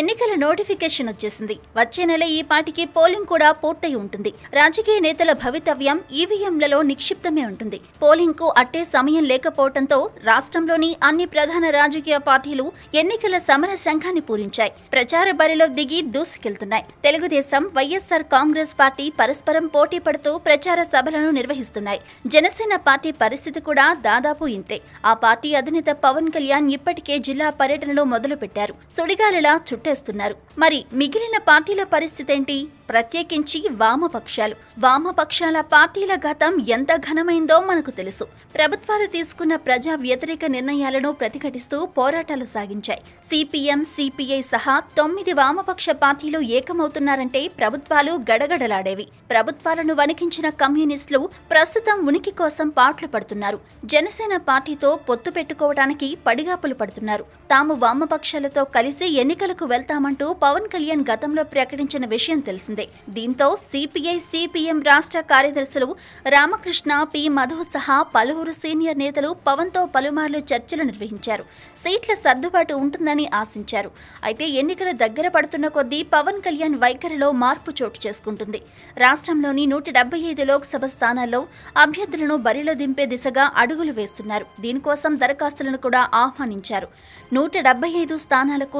ఎన్నికల నోటిఫికేషన్ వచ్చేసింది వచ్చే నెల ఈ పాటికి పోలింగ్ కూడా పూర్తయి ఉంటుంది రాజకీయ నేతల భవితవ్యం ఈవీఎంలలో నిక్షిప్తమే ఉంటుంది పోలింగ్ కు అట్టే సమయం లేకపోవడంతో రాష్ట్రంలోని అన్ని ప్రధాన రాజకీయ పార్టీలు ఎన్నికల సమర శంఖాన్ని పూరించాయి ప్రచార బరిలో దిగి దూసుకెళ్తున్నాయి తెలుగుదేశం వైఎస్సార్ కాంగ్రెస్ పార్టీ పరస్పరం పోటీ పడుతూ ప్రచార సభలను నిర్వహిస్తున్నాయి జనసేన పార్టీ పరిస్థితి కూడా దాదాపు ఇంతే ఆ పార్టీ అధినేత పవన్ కళ్యాణ్ ఇప్పటికే జిల్లా పర్యటనలో మొదలుపెట్టారు సుడిగాలిలా చుట్టేస్తున్నారు మరి మిగిలిన పార్టీల పరిస్థితి ఏంటి ప్రత్యేకించి వామపక్షాలు వామపక్షాల పార్టీల గతం ఎంత ఘనమైందో మనకు తెలుసు ప్రభుత్వాలు తీసుకున్న ప్రజా వ్యతిరేక నిర్ణయాలను ప్రతిఘటిస్తూ పోరాటాలు సాగించాయి సిపిఎం సిపిఐ సహా తొమ్మిది వామపక్ష పార్టీలు ఏకమవుతున్నారంటే ప్రభుత్వాలు గడగడలాడేవి ప్రభుత్వాలను వణికించిన కమ్యూనిస్టులు ప్రస్తుతం ఉనికి కోసం పాటలు పడుతున్నారు జనసేన పార్టీతో పొత్తు పెట్టుకోవడానికి పడిగాపులు పడుతున్నారు తాము వామపక్షాలతో కలిసి ఎన్నికలకు వెళ్తామంటూ పవన్ కళ్యాణ్ గతంలో ప్రకటించిన విషయం తెలిసింది చేస్తుంది దీంతో సిపిఐ సిపిఎం రాష్ట్ర కార్యదర్శులు రామకృష్ణ పి మధు సహా పలువురు సీనియర్ నేతలు పవన్తో పలుమార్లు చర్చలు నిర్వహించారు సీట్ల సర్దుబాటు ఉంటుందని ఆశించారు అయితే ఎన్నికలు దగ్గర పడుతున్న కొద్దీ పవన్ కళ్యాణ్ వైఖరిలో మార్పు చోటు చేసుకుంటుంది రాష్ట్రంలోని నూట డెబ్బై ఐదు లోక్సభ స్థానాల్లో అభ్యర్థులను బరిలో దింపే దిశగా అడుగులు వేస్తున్నారు దీనికోసం దరఖాస్తులను కూడా ఆహ్వానించారు నూట డెబ్బై ఐదు స్థానాలకు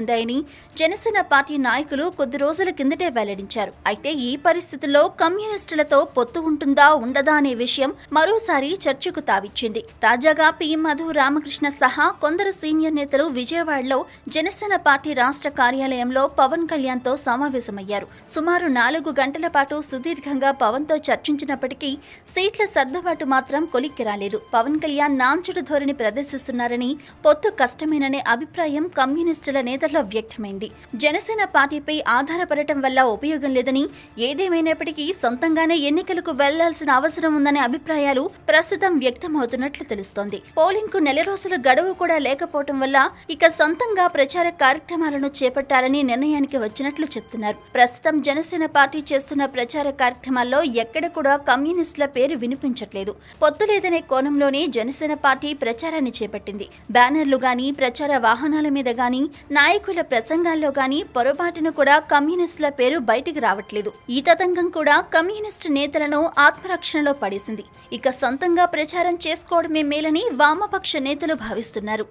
అందాయని జనసేన పార్టీ నాయకులు కొద్ది రోజుల కిందటే వెల్లడించారు అయితే ఈ పరిస్థితుల్లో కమ్యూనిస్టులతో పొత్తు ఉంటుందా ఉండదా అనే విషయం మరోసారి చర్చకు తావిచ్చింది తాజాగా పి మధు రామకృష్ణ సహా కొందరు సీనియర్ నేతలు విజయవాడలో జనసేన పార్టీ రాష్ట్ర కార్యాలయంలో పవన్ కళ్యాణ్ తో సమావేశమయ్యారు సుమారు నాలుగు గంటల పాటు సుదీర్ఘంగా పవన్ తో చర్చించినప్పటికీ సీట్ల సర్దుబాటు మాత్రం కొలిక్కి రాలేదు పవన్ కళ్యాణ్ నాంచుడు ధోరణి ప్రదర్శిస్తున్నారని పొత్తు కష్టమేననే అభిప్రాయం కమ్యూనిస్టుల నేతల్లో వ్యక్తమైంది జనసేన పార్టీపై ఆధారపడటం వల్ల ఉపయోగం లేదని ఏదేమైనప్పటికీ సొంతంగానే ఎన్నికలకు వెళ్లాల్సిన అవసరం ఉందనే అభిప్రాయాలు ప్రస్తుతం వ్యక్తమవుతున్నట్లు తెలుస్తోంది పోలింగ్ కు నెల రోజుల గడువు కూడా లేకపోవటం వల్ల ఇక సొంతంగా ప్రచార కార్యక్రమాలను చేపట్టాలని నిర్ణయానికి వచ్చినట్లు చెప్తున్నారు ప్రస్తుతం జనసేన పార్టీ చేస్తున్న ప్రచార కార్యక్రమాల్లో ఎక్కడ కూడా కమ్యూనిస్టుల పేరు వినిపించట్లేదు పొత్తు లేదనే కోణంలోనే జనసేన పార్టీ ప్రచారాన్ని చేపట్టింది బ్యానర్లు గాని ప్రచార వాహనాల మీద గాని నాయకుల ప్రసంగాల్లో గాని పొరపాటును కూడా కమ్యూనిస్టుల పేరు బయటికి రావట్లేదు ఈ తతంగం కూడా కమ్యూనిస్టు నేతలను ఆత్మరక్షణలో పడేసింది ఇక సొంతంగా ప్రచారం చేసుకోవడమే మేలని వామపక్ష నేతలు భావిస్తున్నారు